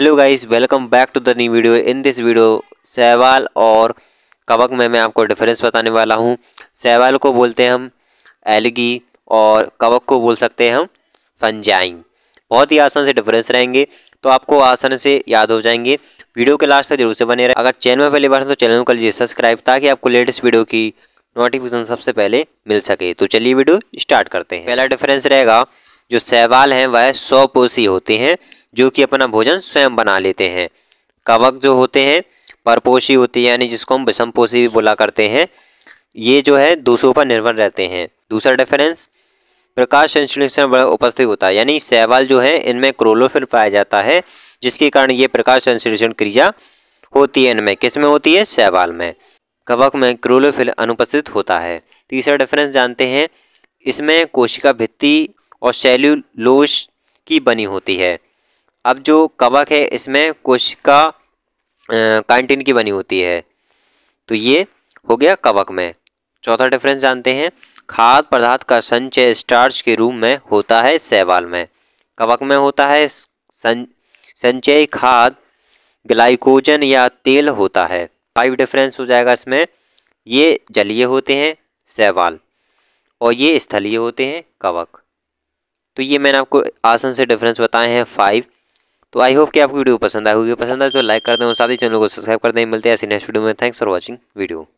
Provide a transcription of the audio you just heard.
hello guys welcome back to the new video in this video सहवाल और कवक में मैं आपको डिफरेंस बताने वाला हूँ सहवाल को बोलते हैं हम एलगी और कवक को बोल सकते हैं हम फंजाइन बहुत ही आसान से डिफरेंस रहेंगे तो आपको आसान से याद हो जाएंगे वीडियो के लास्ट तक जरूर से बने रहे अगर चैनल में पहली बार तो चैनल को कर लीजिए सब्सक्राइब ताकि आपको लेटेस्ट वीडियो की नोटिफिकेशन सबसे पहले मिल सके तो चलिए वीडियो स्टार्ट करते हैं पहला डिफरेंस रहेगा जो सहवाल हैं वह पोसी होते हैं जो कि अपना भोजन स्वयं बना लेते हैं कवक जो होते हैं परपोषी होती है यानी जिसको हम विषमपोषी भी बोला करते हैं ये जो है दूसरों पर निर्भर रहते हैं दूसरा डिफरेंस प्रकाश संश्लेषण बड़ा उपस्थित होता है यानी सहवाल जो है इनमें क्रोलोफिन पाया जाता है जिसके कारण ये प्रकाश संश्लेषण क्रिया होती है इनमें किस में होती है सहवाल में कवक में क्रोलोफिल अनुपस्थित होता है तीसरा डिफरेंस जानते हैं इसमें कोशिका भित्ति और सेल्यूलोश की बनी होती है अब जो कवक है इसमें कोशिका काइंटिन की बनी होती है तो ये हो गया कवक में चौथा डिफरेंस जानते हैं खाद्य पदार्थ का संचय स्टार्च के रूप में होता है सहवाल में कवक में होता है सं, संचय खाद ग्लाइकोजन या तेल होता है फाइव डिफरेंस हो जाएगा इसमें ये जलीय होते हैं सहवाल और ये स्थलीय होते हैं कवक तो ये मैंने आपको आसन से डिफरेंस बताए हैं फाइव तो आई होप कि आपको वीडियो पसंद आए होगी पसंद आए तो लाइक कर दें और साथ ही चैनल को सब्सक्राइब कर दें मिलते हैं ऐसी नेक्स्ट वीडियो में थैंक्स फॉर वॉचिंग वीडियो